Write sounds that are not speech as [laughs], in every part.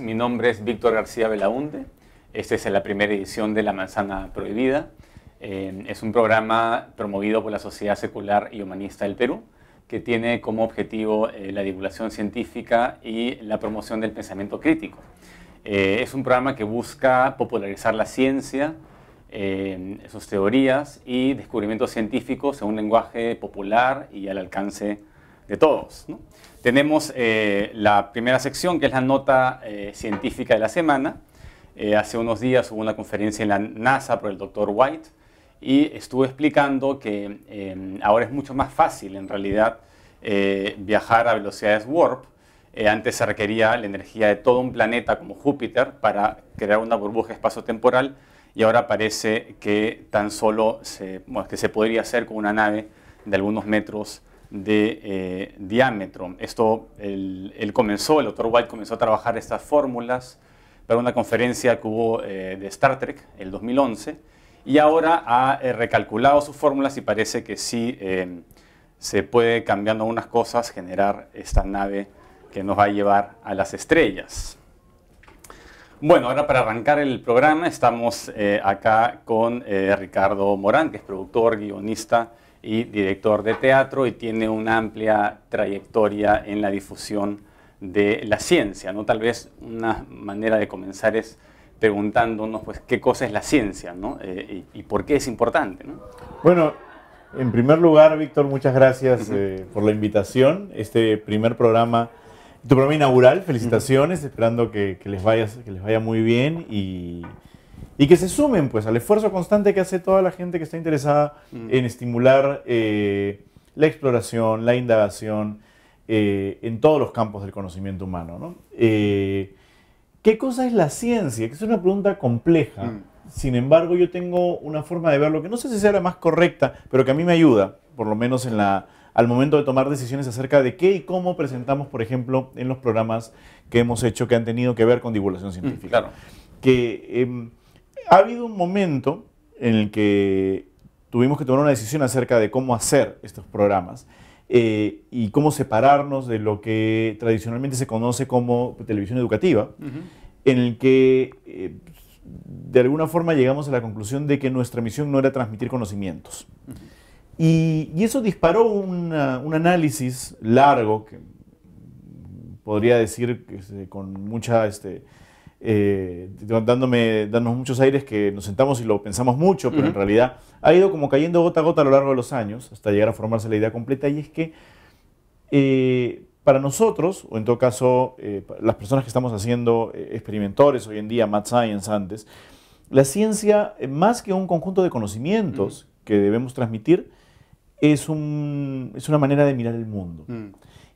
mi nombre es Víctor García Belaunde. Esta es la primera edición de La Manzana Prohibida. Eh, es un programa promovido por la Sociedad Secular y Humanista del Perú que tiene como objetivo eh, la divulgación científica y la promoción del pensamiento crítico. Eh, es un programa que busca popularizar la ciencia, sus teorías y descubrimientos científicos en un lenguaje popular y al alcance de todos. Tenemos eh, la primera sección, que es la nota eh, científica de la semana. Eh, hace unos días hubo una conferencia en la NASA por el doctor White y estuvo explicando que em, ahora es mucho más fácil, en realidad, viajar a velocidades warp. antes se requería la energía de todo un planeta como Júpiter para crear una burbuja espacio-temporal y ahora parece que tan solo se, que se podría hacer con una nave de algunos metros de eh, diámetro. Esto, él, comenzó, el autor White comenzó a trabajar estas fórmulas para una conferencia que hubo eh, de Star Trek, el 2011, y ahora ha eh, recalculado sus fórmulas y parece que sí se puede, cambiando unas cosas, generar esta nave que nos va a llevar a las estrellas. Bueno, ahora para arrancar el programa estamos acá con Ricardo Morán, que es productor, guionista, y director de teatro y tiene una amplia trayectoria en la difusión de la ciencia. ¿no? Tal vez una manera de comenzar es preguntándonos pues, qué cosa es la ciencia eh, y, por qué es importante. Bueno, en primer lugar, Víctor, muchas gracias eh, por la invitación. Este primer programa, tu programa inaugural, felicitaciones, esperando que, que, les que les vaya muy bien y y que se sumen pues al esfuerzo constante que hace toda la gente que está interesada mm. en estimular eh, la exploración, la indagación eh, en todos los campos del conocimiento humano. Eh, ¿Qué cosa es la ciencia? Que es una pregunta compleja. Mm. Sin embargo, yo tengo una forma de verlo que no sé si sea la más correcta, pero que a mí me ayuda, por lo menos en la, al momento de tomar decisiones acerca de qué y cómo presentamos, por ejemplo, en los programas que hemos hecho que han tenido que ver con divulgación mm, científica. claro. Em, ha habido un momento en el que tuvimos que tomar una decisión acerca de cómo hacer estos programas eh, y cómo separarnos de lo que tradicionalmente se conoce como televisión educativa, en el que eh, de alguna forma llegamos a la conclusión de que nuestra misión no era transmitir conocimientos. y, eso disparó un análisis largo, que podría decir con mucha... Este, eh, dándome, dándonos muchos aires que nos sentamos y lo pensamos mucho, pero en realidad ha ido como cayendo gota a gota a lo largo de los años hasta llegar a formarse la idea completa y es que eh, para nosotros, o en todo caso eh, las personas que estamos haciendo experimentores hoy en día, Mad Science antes, la ciencia, más que un conjunto de conocimientos que debemos transmitir, es, es, una manera de mirar el mundo. Mm.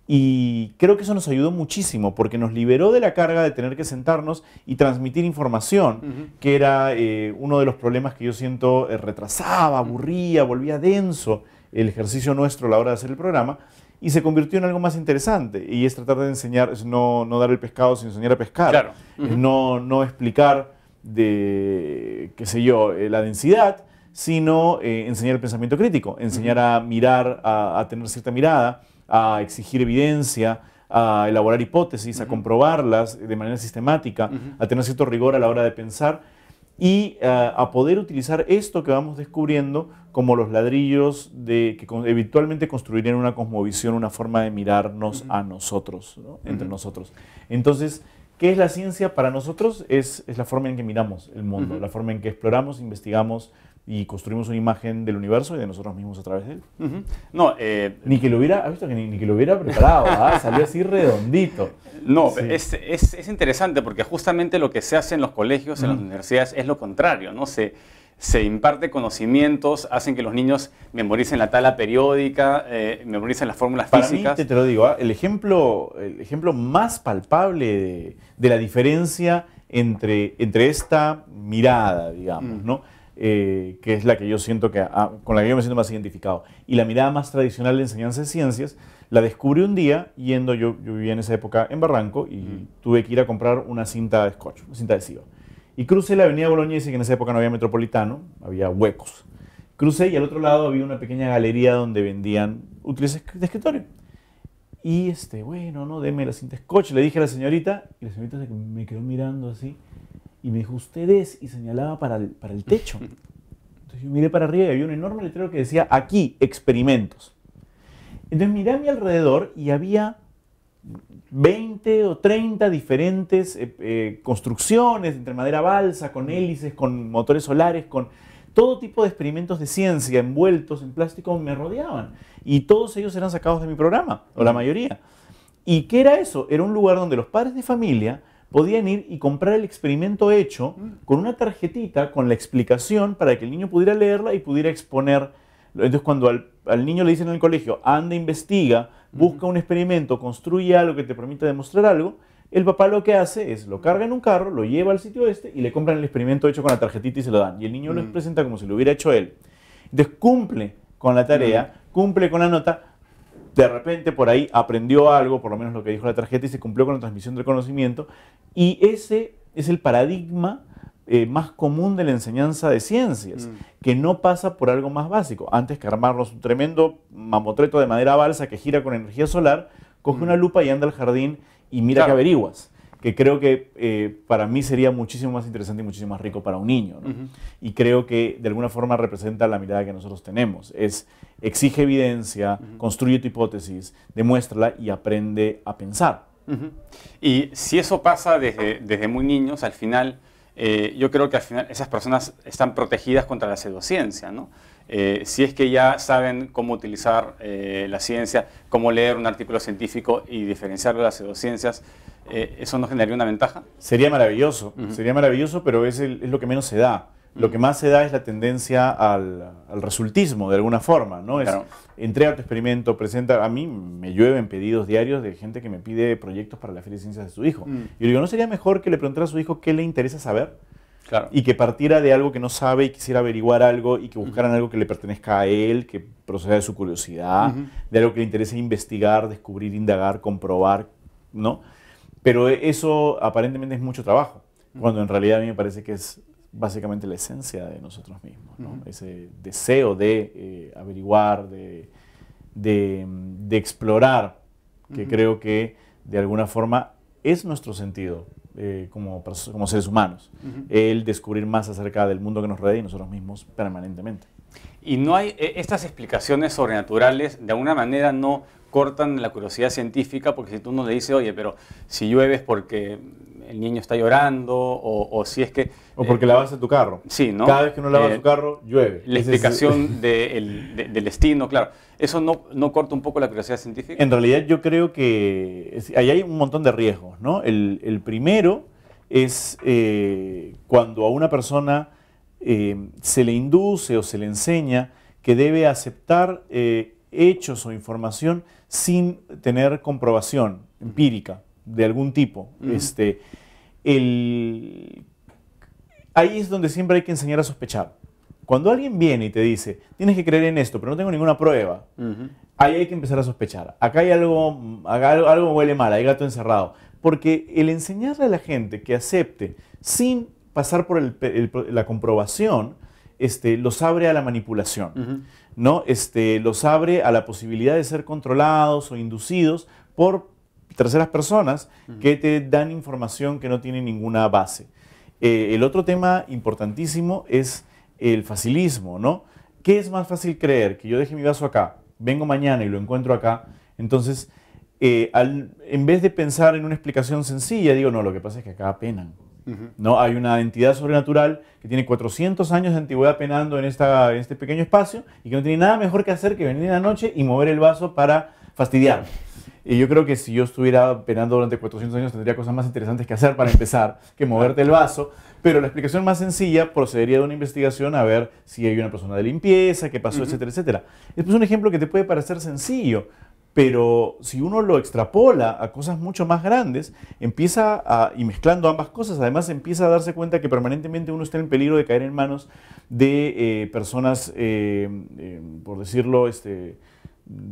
Y creo que eso nos ayudó muchísimo porque nos liberó de la carga de tener que sentarnos y transmitir información, que era eh, uno de los problemas que yo siento eh, retrasaba, aburría, volvía denso el ejercicio nuestro a la hora de hacer el programa. Y se convirtió en algo más interesante y es tratar de enseñar, no, no dar el pescado, sino enseñar a pescar. no, explicar de, qué sé yo, eh, la densidad, sino enseñar el pensamiento crítico, enseñar a mirar, a tener cierta mirada a exigir evidencia, a elaborar hipótesis, a comprobarlas de manera sistemática, a tener cierto rigor a la hora de pensar y eh, a poder utilizar esto que vamos descubriendo como los ladrillos de, que habitualmente eventualmente construirían una cosmovisión, una forma de mirarnos a nosotros, entre nosotros. Entonces, ¿qué es la ciencia para nosotros? Es, es, la forma en que miramos el mundo, la forma en que exploramos, investigamos, y construimos una imagen del universo y de nosotros mismos a través de él. No, eh, ni que lo hubiera, visto que ni, que lo hubiera preparado, ah, [laughs] salió así redondito. No, es, interesante porque justamente lo que se hace en los colegios, en las universidades, es lo contrario, ¿no? Se, se imparte conocimientos, hacen que los niños memoricen la tabla periódica, eh, memoricen las fórmulas Para Mí, te, lo digo, ¿ah? el, ejemplo, el ejemplo más palpable de, la diferencia entre, entre esta mirada, digamos, mm. ¿no? Eh, que es la que yo siento que, ah, con la que yo me siento más identificado. Y la mirada más tradicional de enseñanza de ciencias la descubrí un día yendo, yo, yo vivía en esa época en Barranco y tuve que ir a comprar una cinta de scotch, una cinta adhesiva. Y crucé la avenida y Boloñese, que en esa época no había metropolitano, había huecos. Crucé y al otro lado había una pequeña galería donde vendían útiles de escritorio. Y este, bueno, no, deme la cinta de scotch. Le dije a la señorita, y la señorita me quedó mirando así. Y me dijo, ustedes, y señalaba para el, techo. [laughs] Entonces yo miré para arriba y había un enorme letrero que decía, aquí, experimentos. Entonces miré a mi alrededor y había 20 o 30 diferentes eh, eh, construcciones entre madera balsa, con hélices, con motores solares, con todo tipo de experimentos de ciencia envueltos en plástico me rodeaban. Y todos ellos eran sacados de mi programa, o la mayoría. ¿Y qué era eso? Era un lugar donde los padres de familia podían ir y comprar el experimento hecho mm. con una tarjetita con la explicación para que el niño pudiera leerla y pudiera exponer. Entonces, cuando al, niño le dicen en el colegio, anda, investiga, mm. busca un experimento, construye algo que te permita demostrar algo, el papá lo que hace es lo carga en un carro, lo lleva al sitio este y le compran el experimento hecho con la tarjetita y se lo dan. Y el niño lo mm. presenta como si lo hubiera hecho él. Entonces cumple con la tarea, cumple con la nota, de repente por ahí aprendió algo, por lo menos lo que dijo la tarjeta, y se cumplió con la transmisión del conocimiento. Y ese es el paradigma eh, más común de la enseñanza de ciencias, mm. que no pasa por algo más básico. Antes que armarnos un tremendo mamotreto de madera balsa que gira con energía solar, coge mm. una lupa y anda al jardín y mira qué averiguas que creo que eh, para mí sería muchísimo más interesante y muchísimo más rico para un niño. Y creo que de alguna forma representa la mirada que nosotros tenemos. Es exige evidencia, construye tu hipótesis, demuéstrala y aprende a pensar. Y si eso pasa desde muy niños, al final eh, yo creo que al final esas personas están protegidas contra la pseudociencia, ¿no? Eh, si es que ya saben cómo utilizar eh, la ciencia, cómo leer un artículo científico y diferenciarlo de las pseudociencias, ¿eso nos generaría una ventaja? Sería maravilloso, sería maravilloso, pero es lo que menos se da lo que más se da es la tendencia al, resultismo, de alguna forma, ¿no? Es, entrega tu experimento, presenta... A mí me llueven pedidos diarios de gente que me pide proyectos para la Feria de Ciencias de su hijo. Mm. Y yo digo, ¿no sería mejor que le preguntara a su hijo qué le interesa saber? Y que partiera de algo que no sabe y quisiera averiguar algo y que buscaran algo que le pertenezca a él, que proceda de su curiosidad, de algo que le interese investigar, descubrir, indagar, comprobar, ¿no? Pero eso aparentemente es mucho trabajo, cuando en realidad a mí me parece que es básicamente la esencia de nosotros mismos, ese deseo de eh, averiguar, de, explorar, que creo que de alguna forma es nuestro sentido eh, como, como, seres humanos, el descubrir más acerca del mundo que nos rodea y nosotros mismos permanentemente. Y no hay e-, estas explicaciones sobrenaturales, de alguna manera no cortan la curiosidad científica, porque si tú no le dices, oye, pero si llueve es porque el niño está llorando o, si es que... O porque eh, lavas lavaste tu carro. Sí, ¿no? Cada vez que uno lava eh, su carro, llueve. La explicación del destino, claro. ¿Eso no, corta un poco la curiosidad científica? En realidad yo creo que ahí hay un montón de riesgos, ¿no? El, primero es eh, cuando a una persona se le induce o se le enseña que debe aceptar hechos o información sin tener comprobación empírica de algún tipo. este, el... Ahí es donde siempre hay que enseñar a sospechar. Cuando alguien viene y te dice, tienes que creer en esto, pero no tengo ninguna prueba, ahí hay que empezar a sospechar. Acá hay algo, algo, huele mal, hay gato encerrado. Porque el enseñarle a la gente que acepte sin pasar por la comprobación, este, los abre a la manipulación, ¿no? Este, los abre a la posibilidad de ser controlados o inducidos por terceras personas que te dan información que no tiene ninguna base. Eh, el otro tema importantísimo es el facilismo, ¿no? ¿Qué es más fácil creer? Que yo deje mi vaso acá, vengo mañana y lo encuentro acá. Entonces, eh, en vez de pensar en una explicación sencilla, digo, no, lo que pasa es que acá penan. ¿no? Hay una entidad sobrenatural que tiene 400 años de antigüedad penando en, esta, en este pequeño espacio y que no tiene nada mejor que hacer que venir en la noche y mover el vaso para fastidiar. Y yo creo que si yo estuviera penando durante 400 años tendría cosas más interesantes que hacer para empezar que moverte el vaso. Pero la explicación más sencilla procedería de una investigación a ver si hay una persona de limpieza, qué pasó, etcétera, etcétera. Es pues, un ejemplo que te puede parecer sencillo, pero si uno lo extrapola a cosas mucho más grandes, empieza a, y mezclando ambas cosas, además empieza a darse cuenta que permanentemente uno está en peligro de caer en manos de eh, personas, eh, eh, por decirlo, este,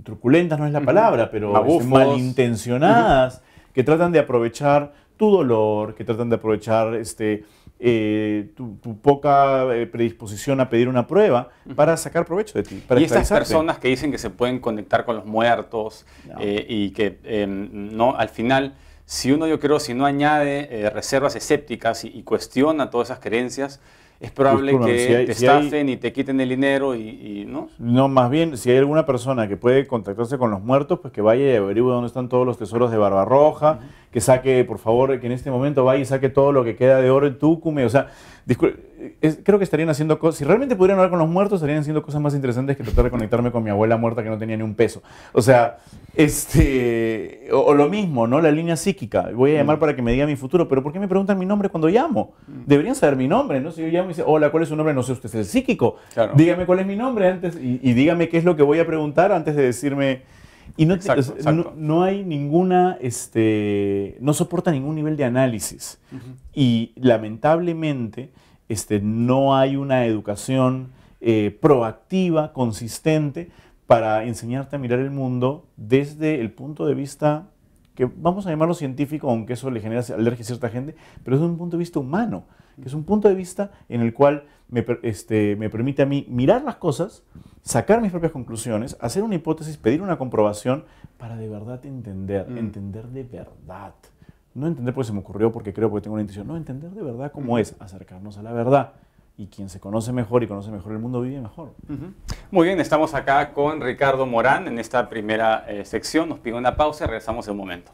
truculentas no es la palabra, pero malintencionadas, que tratan de aprovechar tu dolor, que tratan de aprovechar este, eh, tu, poca eh, predisposición a pedir una prueba para sacar provecho de ti. y estas personas que dicen que se pueden conectar con los muertos eh, y que em, no, al final, si uno yo creo, si no añade reservas escépticas y, cuestiona todas esas creencias, es probable que te estafen y te quiten el dinero y, ¿no? No, más bien, si hay alguna persona que puede contactarse con los muertos, pues que vaya y averigüe dónde están todos los tesoros de Barbarroja, que saque, por favor, que en este momento vaya y saque todo lo que queda de oro en Túcume, o sea, disculpe creo que estarían haciendo cosas, si realmente pudieran hablar con los muertos, estarían haciendo cosas más interesantes que tratar de conectarme con mi abuela muerta que no tenía ni un peso. O sea, este, o, lo mismo, ¿no? La línea psíquica. Voy a llamar mm. para que me diga mi futuro, pero ¿por qué me preguntan mi nombre cuando llamo? Mm. Deberían saber mi nombre, ¿no? Si yo llamo y dice, hola, ¿cuál es su nombre? No sé, usted es el psíquico. Dígame cuál es mi nombre antes y, dígame qué es lo que voy a preguntar antes de decirme... Y no, no, hay ninguna, este, no soporta ningún nivel de análisis. Y lamentablemente este, no hay una educación eh, proactiva, consistente, para enseñarte a mirar el mundo desde el punto de vista que vamos a llamarlo científico, aunque eso le genera alergia a cierta gente, pero es un punto de vista humano, que es un punto de vista en el cual me, este, permite a mí mirar las cosas, sacar mis propias conclusiones, hacer una hipótesis, pedir una comprobación para de verdad entender, mm. entender de verdad. No entender porque se me ocurrió, porque creo, que tengo una intención. No, entender de verdad cómo es, acercarnos a la verdad. Y quien se conoce mejor y conoce mejor el mundo vive mejor. Muy bien, estamos acá con Ricardo Morán en esta primera eh, sección. Nos pide una pausa y regresamos en un momento.